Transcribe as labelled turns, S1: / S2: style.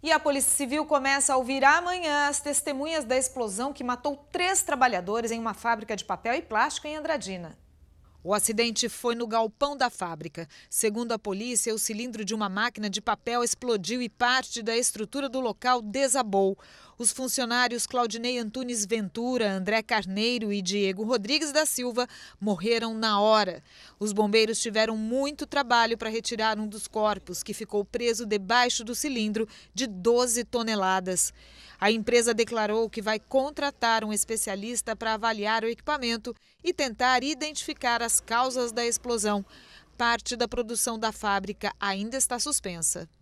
S1: E a Polícia Civil começa a ouvir amanhã as testemunhas da explosão que matou três trabalhadores em uma fábrica de papel e plástico em Andradina. O acidente foi no galpão da fábrica. Segundo a polícia, o cilindro de uma máquina de papel explodiu e parte da estrutura do local desabou. Os funcionários Claudinei Antunes Ventura, André Carneiro e Diego Rodrigues da Silva morreram na hora. Os bombeiros tiveram muito trabalho para retirar um dos corpos, que ficou preso debaixo do cilindro de 12 toneladas. A empresa declarou que vai contratar um especialista para avaliar o equipamento e tentar identificar as causas da explosão. Parte da produção da fábrica ainda está suspensa.